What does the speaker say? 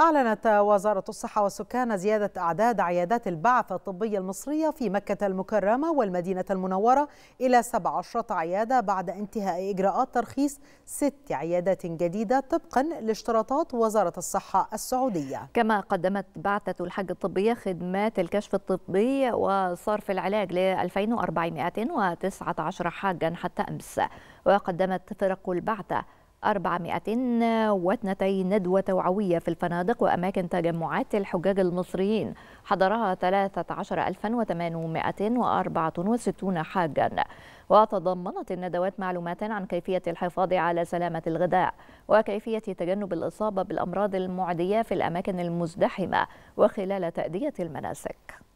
أعلنت وزارة الصحة والسكان زيادة أعداد عيادات البعثة الطبية المصرية في مكة المكرمة والمدينة المنورة إلى 17 عيادة بعد انتهاء إجراءات ترخيص ست عيادات جديدة طبقا لاشتراطات وزارة الصحة السعودية كما قدمت بعثة الحج الطبية خدمات الكشف الطبي وصرف العلاج ل 2419 حاجا حتى أمس وقدمت فرق البعثة 402 ندوة توعوية في الفنادق وأماكن تجمعات الحجاج المصريين حضرها 13864 حاجا وتضمنت الندوات معلومات عن كيفية الحفاظ على سلامة الغذاء وكيفية تجنب الإصابة بالأمراض المعدية في الأماكن المزدحمة وخلال تأدية المناسك